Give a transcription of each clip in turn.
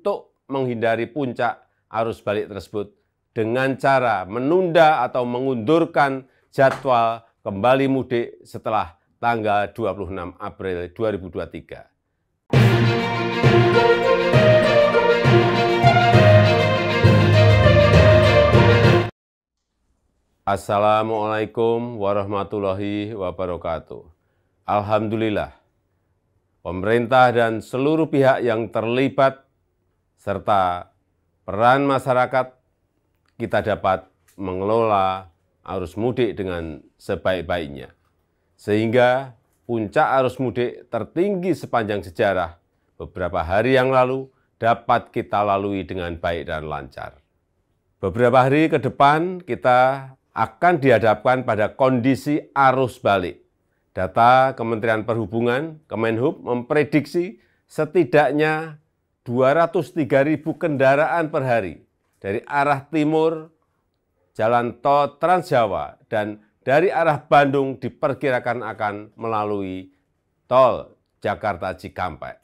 untuk menghindari puncak arus balik tersebut dengan cara menunda atau mengundurkan jadwal kembali mudik setelah tanggal 26 April 2023. Assalamualaikum warahmatullahi wabarakatuh. Alhamdulillah, pemerintah dan seluruh pihak yang terlibat serta peran masyarakat, kita dapat mengelola arus mudik dengan sebaik-baiknya. Sehingga puncak arus mudik tertinggi sepanjang sejarah beberapa hari yang lalu dapat kita lalui dengan baik dan lancar. Beberapa hari ke depan kita akan dihadapkan pada kondisi arus balik. Data Kementerian Perhubungan, Kemenhub, memprediksi setidaknya ribu kendaraan per hari dari arah timur Jalan Tol Trans Jawa dan dari arah Bandung diperkirakan akan melalui Tol Jakarta Cikampek.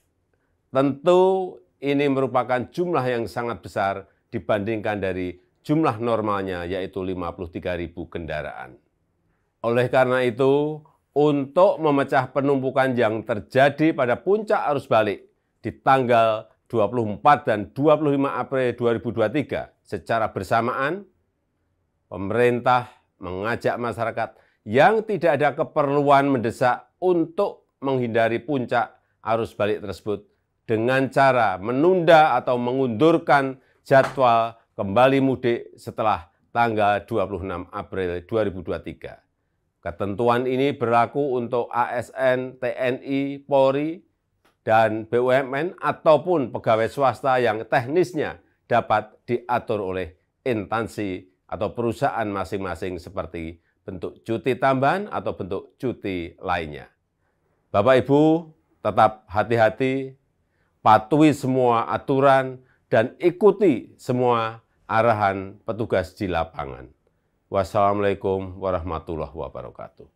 Tentu ini merupakan jumlah yang sangat besar dibandingkan dari jumlah normalnya yaitu ribu kendaraan. Oleh karena itu, untuk memecah penumpukan yang terjadi pada puncak arus balik di tanggal 24 dan 25 April 2023 secara bersamaan pemerintah mengajak masyarakat yang tidak ada keperluan mendesak untuk menghindari puncak arus balik tersebut dengan cara menunda atau mengundurkan jadwal kembali mudik setelah tanggal 26 April 2023. Ketentuan ini berlaku untuk ASN, TNI, Polri, dan BUMN ataupun pegawai swasta yang teknisnya dapat diatur oleh instansi atau perusahaan masing-masing seperti bentuk cuti tambahan atau bentuk cuti lainnya. Bapak Ibu, tetap hati-hati, patuhi semua aturan dan ikuti semua arahan petugas di lapangan. Wassalamualaikum warahmatullahi wabarakatuh.